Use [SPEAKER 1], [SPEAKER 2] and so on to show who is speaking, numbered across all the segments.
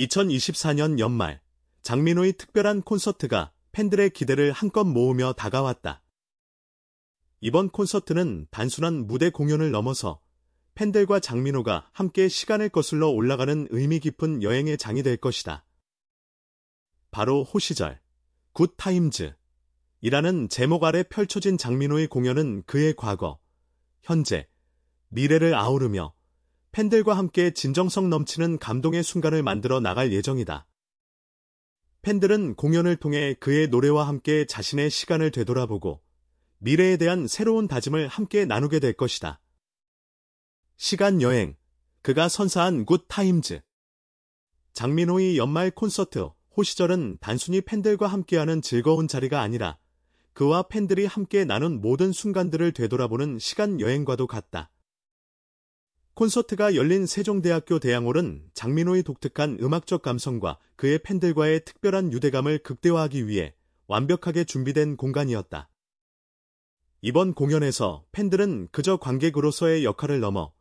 [SPEAKER 1] 2024년 연말 장민호의 특별한 콘서트가 팬들의 기대를 한껏 모으며 다가왔다. 이번 콘서트는 단순한 무대 공연을 넘어서 팬들과 장민호가 함께 시간을 거슬러 올라가는 의미 깊은 여행의 장이 될 것이다. 바로 호시절, 굿타임즈 이라는 제목 아래 펼쳐진 장민호의 공연은 그의 과거, 현재, 미래를 아우르며 팬들과 함께 진정성 넘치는 감동의 순간을 만들어 나갈 예정이다. 팬들은 공연을 통해 그의 노래와 함께 자신의 시간을 되돌아보고 미래에 대한 새로운 다짐을 함께 나누게 될 것이다. 시간 여행, 그가 선사한 굿 타임즈. 장민호의 연말 콘서트, 호시절은 단순히 팬들과 함께하는 즐거운 자리가 아니라 그와 팬들이 함께 나눈 모든 순간들을 되돌아보는 시간 여행과도 같다. 콘서트가 열린 세종대학교 대양홀은 장민호의 독특한 음악적 감성과 그의 팬들과의 특별한 유대감을 극대화하기 위해 완벽하게 준비된 공간이었다. 이번 공연에서 팬들은 그저 관객으로서의 역할을 넘어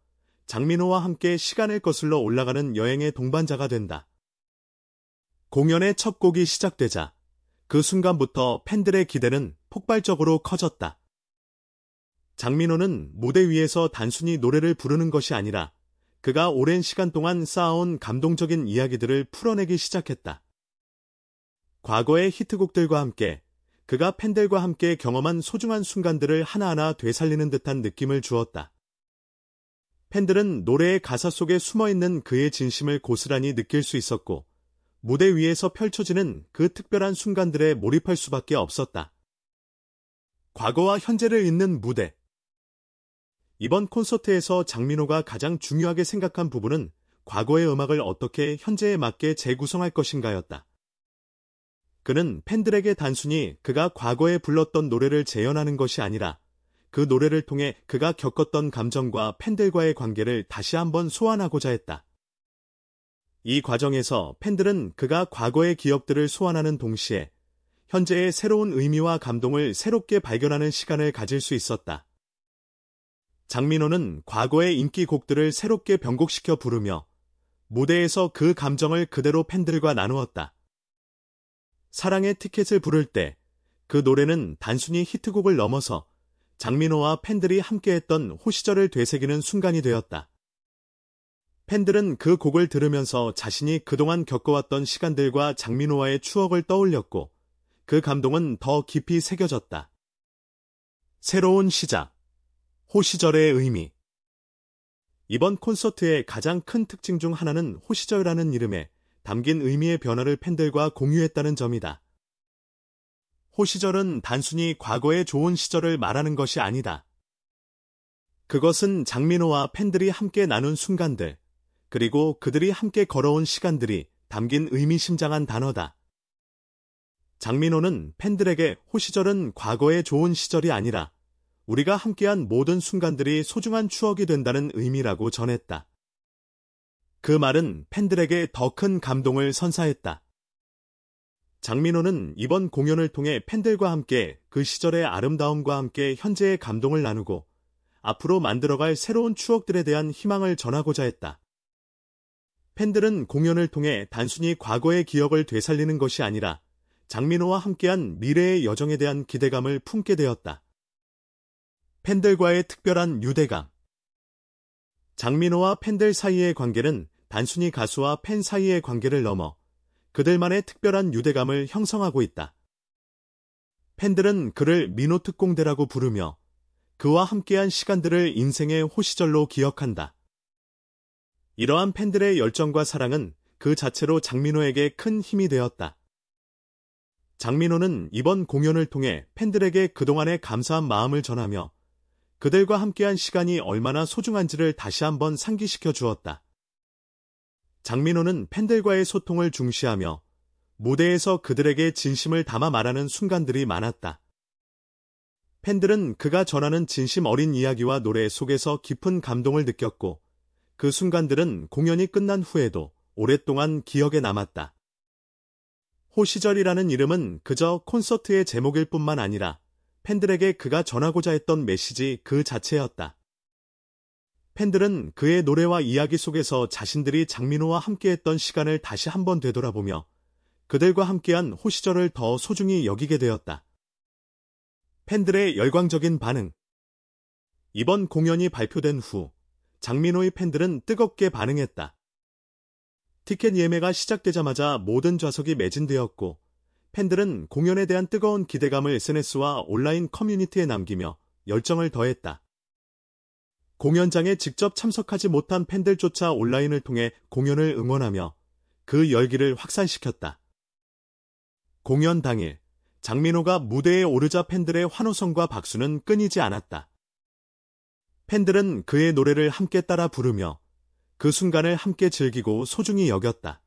[SPEAKER 1] 장민호와 함께 시간을 거슬러 올라가는 여행의 동반자가 된다. 공연의 첫 곡이 시작되자 그 순간부터 팬들의 기대는 폭발적으로 커졌다. 장민호는 무대 위에서 단순히 노래를 부르는 것이 아니라 그가 오랜 시간 동안 쌓아온 감동적인 이야기들을 풀어내기 시작했다. 과거의 히트곡들과 함께 그가 팬들과 함께 경험한 소중한 순간들을 하나하나 되살리는 듯한 느낌을 주었다. 팬들은 노래의 가사 속에 숨어있는 그의 진심을 고스란히 느낄 수 있었고 무대 위에서 펼쳐지는 그 특별한 순간들에 몰입할 수밖에 없었다. 과거와 현재를 잇는 무대, 이번 콘서트에서 장민호가 가장 중요하게 생각한 부분은 과거의 음악을 어떻게 현재에 맞게 재구성할 것인가였다. 그는 팬들에게 단순히 그가 과거에 불렀던 노래를 재현하는 것이 아니라 그 노래를 통해 그가 겪었던 감정과 팬들과의 관계를 다시 한번 소환하고자 했다. 이 과정에서 팬들은 그가 과거의 기억들을 소환하는 동시에 현재의 새로운 의미와 감동을 새롭게 발견하는 시간을 가질 수 있었다. 장민호는 과거의 인기 곡들을 새롭게 변곡시켜 부르며 무대에서 그 감정을 그대로 팬들과 나누었다. 사랑의 티켓을 부를 때 그 노래는 단순히 히트곡을 넘어서 장민호와 팬들이 함께했던 호시절을 되새기는 순간이 되었다. 팬들은 그 곡을 들으면서 자신이 그동안 겪어왔던 시간들과 장민호와의 추억을 떠올렸고 그 감동은 더 깊이 새겨졌다. 새로운 시작 호시절의 의미 이번 콘서트의 가장 큰 특징 중 하나는 호시절이라는 이름에 담긴 의미의 변화를 팬들과 공유했다는 점이다. 호시절은 단순히 과거의 좋은 시절을 말하는 것이 아니다. 그것은 장민호와 팬들이 함께 나눈 순간들, 그리고 그들이 함께 걸어온 시간들이 담긴 의미심장한 단어다. 장민호는 팬들에게 호시절은 과거의 좋은 시절이 아니라 우리가 함께한 모든 순간들이 소중한 추억이 된다는 의미라고 전했다. 그 말은 팬들에게 더 큰 감동을 선사했다. 장민호는 이번 공연을 통해 팬들과 함께 그 시절의 아름다움과 함께 현재의 감동을 나누고 앞으로 만들어갈 새로운 추억들에 대한 희망을 전하고자 했다. 팬들은 공연을 통해 단순히 과거의 기억을 되살리는 것이 아니라 장민호와 함께한 미래의 여정에 대한 기대감을 품게 되었다. 팬들과의 특별한 유대감 장민호와 팬들 사이의 관계는 단순히 가수와 팬 사이의 관계를 넘어 그들만의 특별한 유대감을 형성하고 있다. 팬들은 그를 민호 특공대라고 부르며 그와 함께한 시간들을 인생의 호시절로 기억한다. 이러한 팬들의 열정과 사랑은 그 자체로 장민호에게 큰 힘이 되었다. 장민호는 이번 공연을 통해 팬들에게 그동안의 감사한 마음을 전하며 그들과 함께한 시간이 얼마나 소중한지를 다시 한번 상기시켜 주었다. 장민호는 팬들과의 소통을 중시하며 무대에서 그들에게 진심을 담아 말하는 순간들이 많았다. 팬들은 그가 전하는 진심 어린 이야기와 노래 속에서 깊은 감동을 느꼈고 그 순간들은 공연이 끝난 후에도 오랫동안 기억에 남았다. 호시절이라는 이름은 그저 콘서트의 제목일 뿐만 아니라 팬들에게 그가 전하고자 했던 메시지 그 자체였다. 팬들은 그의 노래와 이야기 속에서 자신들이 장민호와 함께했던 시간을 다시 한번 되돌아보며 그들과 함께한 호시절을 더 소중히 여기게 되었다. 팬들의 열광적인 반응 이번 공연이 발표된 후 장민호의 팬들은 뜨겁게 반응했다. 티켓 예매가 시작되자마자 모든 좌석이 매진되었고 팬들은 공연에 대한 뜨거운 기대감을 SNS와 온라인 커뮤니티에 남기며 열정을 더했다. 공연장에 직접 참석하지 못한 팬들조차 온라인을 통해 공연을 응원하며 그 열기를 확산시켰다. 공연 당일 장민호가 무대에 오르자 팬들의 환호성과 박수는 끊이지 않았다. 팬들은 그의 노래를 함께 따라 부르며 그 순간을 함께 즐기고 소중히 여겼다.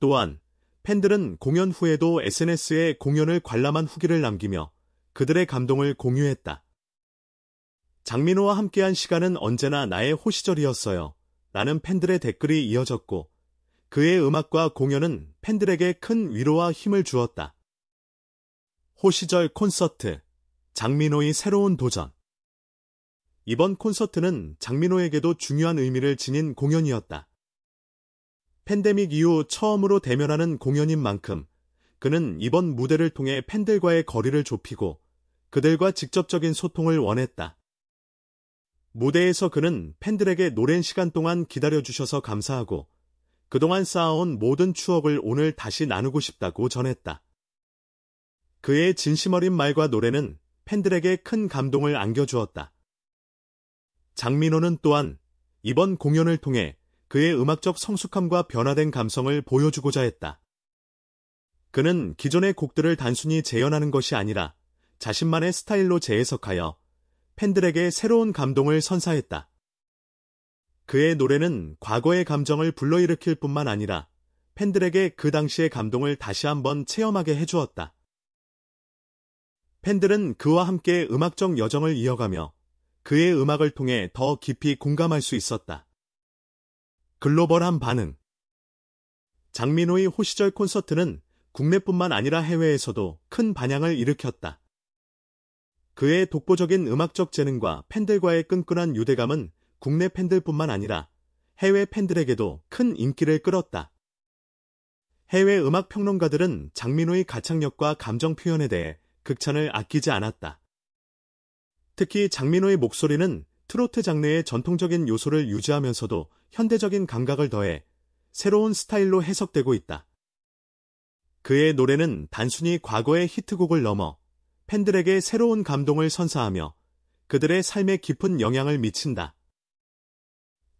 [SPEAKER 1] 또한 팬들은 공연 후에도 SNS에 공연을 관람한 후기를 남기며 그들의 감동을 공유했다. 장민호와 함께한 시간은 언제나 나의 호시절이었어요. 라는 팬들의 댓글이 이어졌고 그의 음악과 공연은 팬들에게 큰 위로와 힘을 주었다. 호시절 콘서트 장민호의 새로운 도전 이번 콘서트는 장민호에게도 중요한 의미를 지닌 공연이었다. 팬데믹 이후 처음으로 대면하는 공연인 만큼 그는 이번 무대를 통해 팬들과의 거리를 좁히고 그들과 직접적인 소통을 원했다. 무대에서 그는 팬들에게 노랜 시간 동안 기다려주셔서 감사하고 그동안 쌓아온 모든 추억을 오늘 다시 나누고 싶다고 전했다. 그의 진심 어린 말과 노래는 팬들에게 큰 감동을 안겨주었다. 장민호는 또한 이번 공연을 통해 그의 음악적 성숙함과 변화된 감성을 보여주고자 했다. 그는 기존의 곡들을 단순히 재현하는 것이 아니라 자신만의 스타일로 재해석하여 팬들에게 새로운 감동을 선사했다. 그의 노래는 과거의 감정을 불러일으킬 뿐만 아니라 팬들에게 그 당시의 감동을 다시 한번 체험하게 해주었다. 팬들은 그와 함께 음악적 여정을 이어가며 그의 음악을 통해 더 깊이 공감할 수 있었다. 글로벌한 반응 장민호의 호시절 콘서트는 국내뿐만 아니라 해외에서도 큰 반향을 일으켰다. 그의 독보적인 음악적 재능과 팬들과의 끈끈한 유대감은 국내 팬들뿐만 아니라 해외 팬들에게도 큰 인기를 끌었다. 해외 음악 평론가들은 장민호의 가창력과 감정 표현에 대해 극찬을 아끼지 않았다. 특히 장민호의 목소리는 트로트 장르의 전통적인 요소를 유지하면서도 현대적인 감각을 더해 새로운 스타일로 해석되고 있다. 그의 노래는 단순히 과거의 히트곡을 넘어 팬들에게 새로운 감동을 선사하며 그들의 삶에 깊은 영향을 미친다.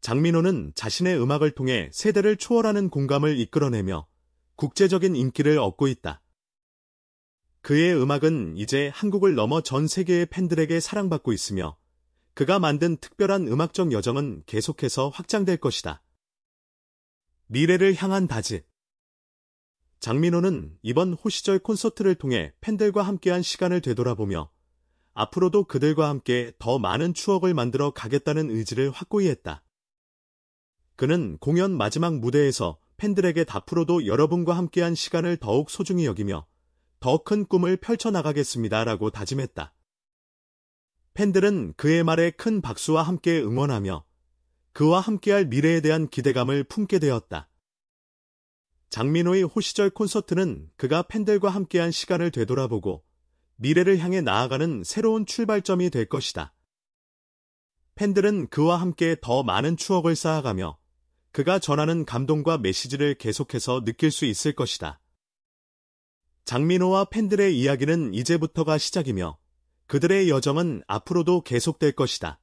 [SPEAKER 1] 장민호는 자신의 음악을 통해 세대를 초월하는 공감을 이끌어내며 국제적인 인기를 얻고 있다. 그의 음악은 이제 한국을 넘어 전 세계의 팬들에게 사랑받고 있으며 그가 만든 특별한 음악적 여정은 계속해서 확장될 것이다. 미래를 향한 다짐 장민호는 이번 호시절 콘서트를 통해 팬들과 함께한 시간을 되돌아보며 앞으로도 그들과 함께 더 많은 추억을 만들어 가겠다는 의지를 확고히 했다. 그는 공연 마지막 무대에서 팬들에게 앞으로도 여러분과 함께한 시간을 더욱 소중히 여기며 더 큰 꿈을 펼쳐나가겠습니다라고 다짐했다. 팬들은 그의 말에 큰 박수와 함께 응원하며 그와 함께할 미래에 대한 기대감을 품게 되었다. 장민호의 호시절 콘서트는 그가 팬들과 함께한 시간을 되돌아보고 미래를 향해 나아가는 새로운 출발점이 될 것이다. 팬들은 그와 함께 더 많은 추억을 쌓아가며 그가 전하는 감동과 메시지를 계속해서 느낄 수 있을 것이다. 장민호와 팬들의 이야기는 이제부터가 시작이며 그들의 여정은 앞으로도 계속될 것이다.